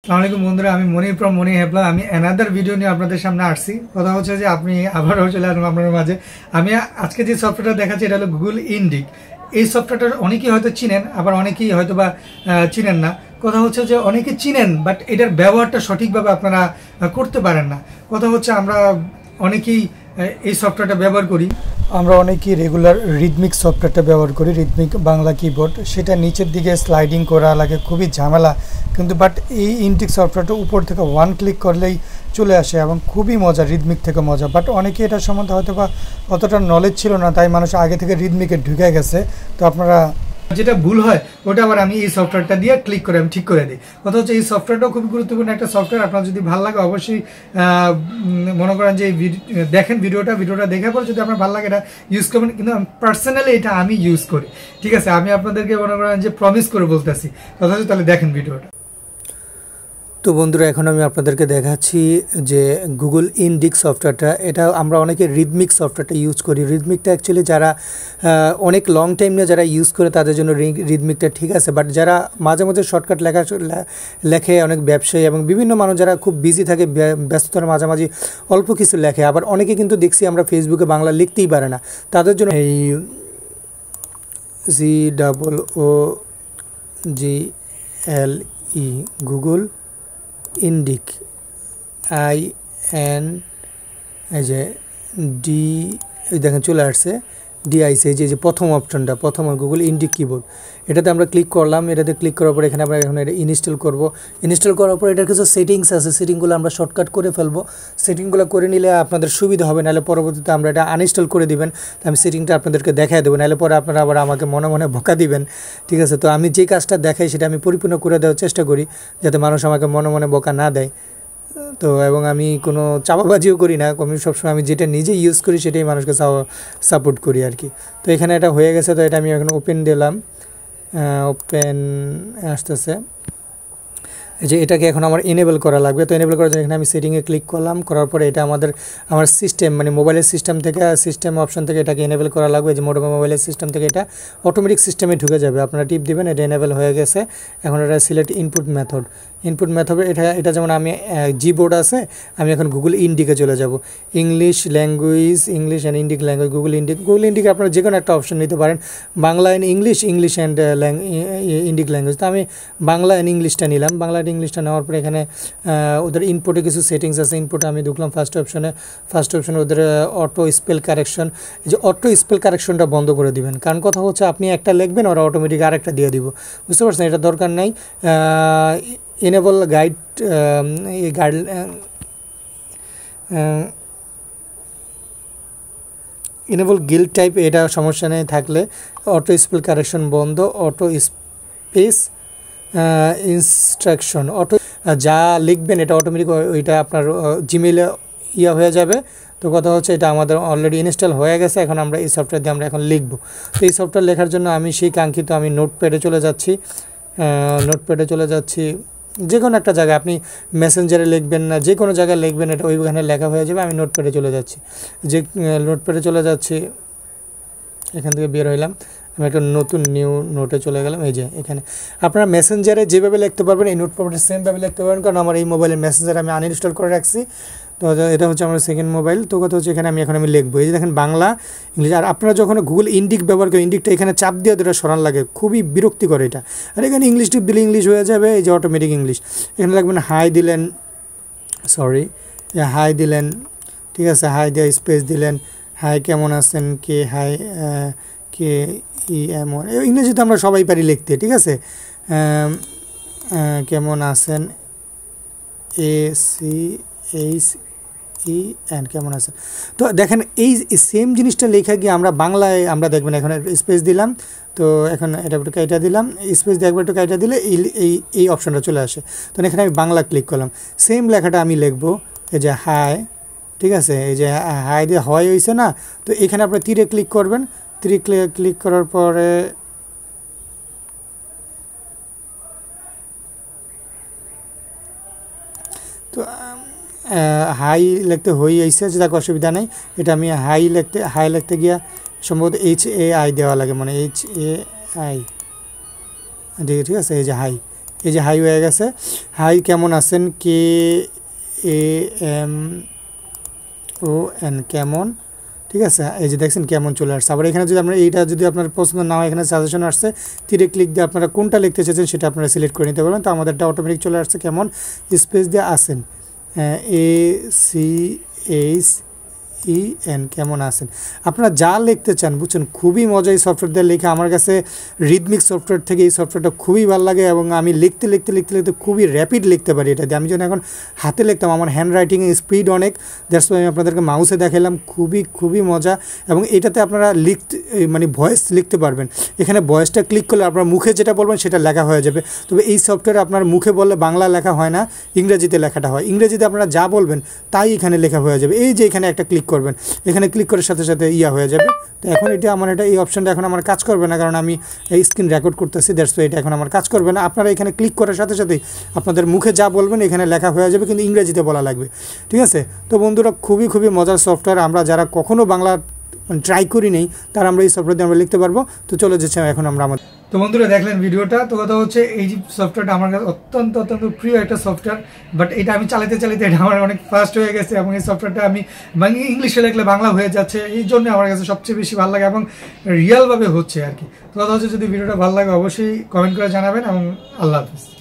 আসসালামাইকুম বন্ধুরা আমি মনি ফ্রম মনি হেপলা আমি অ্যানাদার ভিডিও নিয়ে আপনাদের সামনে আসছি কথা হচ্ছে যে আপনি আবারও চলে আসবেন আপনার মাঝে আমি আজকে যে সফটওয়্যারটা দেখাচ্ছি এটা হলো গুগল ইন্ডিক এই সফটওয়্যারটা অনেকেই হয়তো চিনেন আবার অনেকেই হয়তো বা চিনেন না কথা হচ্ছে যে অনেকে চিনেন বাট এটার ব্যবহারটা সঠিকভাবে আপনারা করতে পারেন না কথা হচ্ছে আমরা অনেকেই এই সফটওয়্যারটা ব্যবহার করি আমরা অনেকেই রেগুলার রিদমিক সফটওয়্যারটা ব্যবহার করি রিদমিক বাংলা কিবোর্ড সেটা নিচের দিকে স্লাইডিং করা লাগে খুবই ঝামেলা কিন্তু বাট এই ইন্টিক সফটওয়্যারটা উপর থেকে ওয়ান ক্লিক করলেই চলে আসে এবং খুবই মজা রিদমিক থেকে মজা বাট অনেকে এটার সম্বন্ধে হয়তো বা অতটা নলেজ ছিল না তাই মানুষ আগে থেকে রিদমিকে ঢুকে গেছে তো আপনারা যেটা ভুল হয় ওটা আবার আমি এই সফটওয়্যারটা দিয়ে ক্লিক করে আমি ঠিক করে দিই কথা হচ্ছে এই সফটওয়্যারটাও খুবই গুরুত্বপূর্ণ একটা সফটওয়্যার আপনার যদি ভালো লাগে অবশ্যই মনে করেন যে দেখেন ভিডিওটা ভিডিওটা দেখার পর যদি আপনার ভালো লাগে এটা ইউজ করবেন কিন্তু পার্সোনালি এটা আমি ইউজ করি ঠিক আছে আমি আপনাদেরকে মনে করেন যে প্রমিস করে বলতেছি কথা হচ্ছে তাহলে দেখেন ভিডিওটা তো বন্ধুরা এখন আমি আপনাদেরকে দেখাচ্ছি যে গুগল ইনডিক সফটওয়্যারটা এটা আমরা অনেকে রিদমিক সফটওয়্যারটা ইউজ করি রিদমিকটা অ্যাকচুয়ালি যারা অনেক লং টাইম নিয়ে যারা ইউজ করে তাদের জন্য রিদমিকটা ঠিক আছে বাট যারা মাঝে মাঝে শর্টকাট লেখা লেখে অনেক ব্যবসায়ী এবং বিভিন্ন মানুষ যারা খুব বিজি থাকে ব্যস্ততার মাঝামাঝি অল্প কিছু লেখে আবার অনেকে কিন্তু দেখছি আমরা ফেসবুকে বাংলা লিখতেই পারে না তাদের জন্য এই G double O G L E Google Indic I N এই যে ডি দেখেন চলে আসছে ডিআইসি যে যে প্রথম অপশনটা প্রথম গুগল ইন্ডিক কিবোর্ড এটাতে আমরা ক্লিক করলাম এটাতে ক্লিক করার পর এখানে আমরা এখন এটা ইনস্টল করবো ইনস্টল করার পর এটার কিছু সেটিংস আছে সেটিংগুলো আমরা শর্টকাট করে ফেলবো সেটিংগুলো করে নিলে আপনাদের সুবিধা হবে নাহলে পরবর্তীতে আমরা এটা আনইনস্টল করে দিবেন তো আমি সেটিংটা আপনাদেরকে দেখাই দেবো নাহলে পরে আপনারা আবার আমাকে মনে মনে বকা দিবেন ঠিক আছে তো আমি যে কাজটা দেখাই সেটা আমি পরিপূর্ণ করে দেওয়ার চেষ্টা করি যাতে মানুষ আমাকে মনে মনে বকা না দেয় তো এবং আমি কোনো চাপাবাজিও করি না আমি সবসময় আমি যেটা নিজে ইউজ করি সেটাই মানুষকে সাপোর্ট করি আর কি তো এখানে এটা হয়ে গেছে তো এটা আমি এখন ওপেন দিলাম ওপেন আসতেছে যে এটাকে এখন আমার এনেবল করা লাগবে তো এনেবল করার জন্য এখানে আমি সেটিংয়ে ক্লিক করলাম করার পরে এটা আমাদের আমার সিস্টেম মানে মোবাইলের সিস্টেম থেকে সিস্টেম অপশন থেকে এটাকে এনেবল করা লাগবে যে মোটামুটি মোবাইলের সিস্টেম থেকে এটা অটোমেটিক সিস্টেমে ঢুকে যাবে আপনারা টিপ দেবেন এটা এনেবল হয়ে গেছে এখন এটা select input method input math এটা এটা যেমন আমি জি বোর্ড আছে আমি এখন গুগল ইন্ডিকে চলে যাব English language English and Indic language Google Indic Google ইন্ডিকে আপনারা যে কোনো একটা অপশন নিতে পারেন Bangla and English English and Indic language তো আমি বাংলা অ্যান্ড ইংলিশটা নিলাম বাংলা অ্যান্ড ইংলিশটা নেওয়ার পরে এখানে ওদের ইনপুটে কিছু সেটিংস আছে ইনপুটে আমি ঢুকলাম ফার্স্ট অপশনে ফার্স্ট অপশনে ওদের অটো স্পেল কারেকশন যে অটো স্পেল কারেকশনটা বন্ধ করে দেবেন কারণ কথা হচ্ছে আপনি একটা লিখবেন ওরা অটোমেটিক আরেকটা দিয়ে দিব বুঝতে পারছেন এটা দরকার নাই enable guide um, guide uh, গিল uh, টাইপ এটা সমস্যা নেই থাকলে অটো স্পেল কারেকশন বন্ধ অটো স্পেস ইনস্ট্রাকশন অটো যা লিখবেন এটা অটোমেটিক ওইটা আপনার জিমেলে ইয়া হয়ে যাবে তো কথা হচ্ছে এটা আমাদের অলরেডি ইনস্টল হয়ে গেছে এখন আমরা এই সফটওয়্যার দিয়ে আমরা এখন লিখবো তো এই সফটওয়্যার লেখার জন্য আমি সেই কাঙ্ক্ষিত আমি নোট নোটপ্যাডে চলে যাচ্ছি নোট নোটপ্যাডে চলে যাচ্ছি যে কোনো একটা জায়গায় আপনি মেসেঞ্জারে লিখবেন না যে কোনো জায়গায় লিখবেন এটা ওইখানে লেখা হয়ে যাবে আমি নোটপ্যাডে চলে যাচ্ছি যে নোটপ্যাডে চলে যাচ্ছি এখান থেকে বের হইলাম আমি একটা নতুন নিউ নোটে চলে গেলাম এই যে এখানে আপনারা মেসেঞ্জারে যেভাবে লিখতে পারবেন এই নোট প্রপার্টি সেমভাবে লিখতে পারবেন কারণ আমার এই মোবাইলের মেসেঞ্জার আমি আনইনস্টল করে রাখছি তো এটা হচ্ছে আমার সেকেন্ড মোবাইল তো কথা হচ্ছে এখানে আমি এখন আমি লিখবো এই যে দেখেন বাংলা ইংলিশ আর আপনারা যখন গুগল ইন্ডিক ব্যবহার করেন ইন্ডিকটা এখানে চাপ দিয়ে দুটো সরান লাগে খুবই বিরক্তিকর এটা আর এখানে ইংলিশ টিপ দিলে ইংলিশ হয়ে যাবে এই যে অটোমেটিক ইংলিশ এখানে লাগবেন হাই দিলেন সরি হাই দিলেন ঠিক আছে হাই দিয়ে স্পেস দিলেন হাই কেমন আছেন কে হাই কে ই এমন তো আমরা সবাই পারি লিখতে ঠিক আছে কেমন আছেন A C H E and কেমন আছে তো দেখেন এই সেম জিনিসটা লেখা গিয়ে আমরা বাংলায় আমরা দেখবেন এখন স্পেস দিলাম তো এখন এটা একটু কাইটা দিলাম স্পেস দিয়ে একটু কাইটা দিলে এই এই এই অপশনটা চলে আসে তো এখানে আমি বাংলা ক্লিক করলাম সেম লেখাটা আমি লিখবো এই যে হাই ঠিক আছে এই যে হাই দিয়ে হয় হয়েছে না তো এখানে আপনার তীরে ক্লিক করবেন তীরে ক্লিক করার পরে তো হাই লিখতে হই আইসে যেটা অসুবিধা নাই এটা আমি হাই লিখতে হাই লিখতে গিয়া সম্ভবত এইচ এ আই দেওয়া লাগে মানে এইচ এ আই ঠিক ঠিক আছে এই যে হাই এই যে হাই হয়ে গেছে হাই কেমন আছেন কে এ এম ও এন কেমন ঠিক আছে এই যে দেখছেন কেমন চলে আসছে আবার এখানে যদি আপনার এইটা যদি আপনার পছন্দ না হয় এখানে সাজেশন আসছে তীরে ক্লিক দিয়ে আপনারা কোনটা লিখতে চাইছেন সেটা আপনারা সিলেক্ট করে নিতে পারবেন তো আমাদেরটা অটোমেটিক চলে আসছে কেমন স্পেস দিয়ে আসেন A C S E e N কেমন আছেন আপনারা যা লিখতে চান বুঝছেন খুবই মজা এই সফটওয়্যার দিয়ে লেখা আমার কাছে রিদমিক সফটওয়্যার থেকে এই সফটওয়্যারটা খুবই ভালো লাগে এবং আমি লিখতে লিখতে লিখতে লিখতে খুবই র্যাপিড লিখতে পারি এটা আমি যখন এখন হাতে লিখতাম আমার হ্যান্ড রাইটিংয়ের স্পিড অনেক দ্যাটস আমি আপনাদেরকে মাউসে দেখালাম খুবই খুবই মজা এবং এটাতে আপনারা লিখতে মানে ভয়েস লিখতে পারবেন এখানে ভয়েসটা ক্লিক করলে আপনার মুখে যেটা বলবেন সেটা লেখা হয়ে যাবে তবে এই সফটওয়্যার আপনার মুখে বললে বাংলা লেখা হয় না ইংরেজিতে লেখাটা হয় ইংরেজিতে আপনারা যা বলবেন তাই এখানে লেখা হয়ে যাবে এই যে এখানে একটা ক্লিক করবেন এখানে ক্লিক করার সাথে সাথে ইয়া হয়ে যাবে তো এখন এটা আমার এটা এই অপশানটা এখন আমার কাজ করবে না কারণ আমি এই স্ক্রিন রেকর্ড করতেছি দ্যাটস এটা এখন আমার কাজ করবে না আপনারা এখানে ক্লিক করার সাথে সাথেই আপনাদের মুখে যা বলবেন এখানে লেখা হয়ে যাবে কিন্তু ইংরেজিতে বলা লাগবে ঠিক আছে তো বন্ধুরা খুবই খুবই মজার সফটওয়্যার আমরা যারা কখনও বাংলা ট্রাই মানে করি নেই তার আমরা এই সফটওয়্যার আমরা লিখতে পারবো তো চলে যাচ্ছে এখন আমরা আমাদের তো বন্ধুরা দেখলেন ভিডিওটা তো কথা হচ্ছে এই যে সফটওয়্যারটা আমার কাছে অত্যন্ত অত্যন্ত প্রিয় একটা সফটওয়্যার বাট এটা আমি চালাতে চালাতে এটা আমার অনেক ফাস্ট হয়ে গেছে এবং এই সফটওয়্যারটা আমি মানে ইংলিশে লিখলে বাংলা হয়ে যাচ্ছে এই জন্য আমার কাছে সবচেয়ে বেশি ভালো লাগে এবং রিয়ালভাবে হচ্ছে আর কি তো কথা হচ্ছে যদি ভিডিওটা ভালো লাগে অবশ্যই কমেন্ট করে জানাবেন এবং আল্লাহ হাফিজ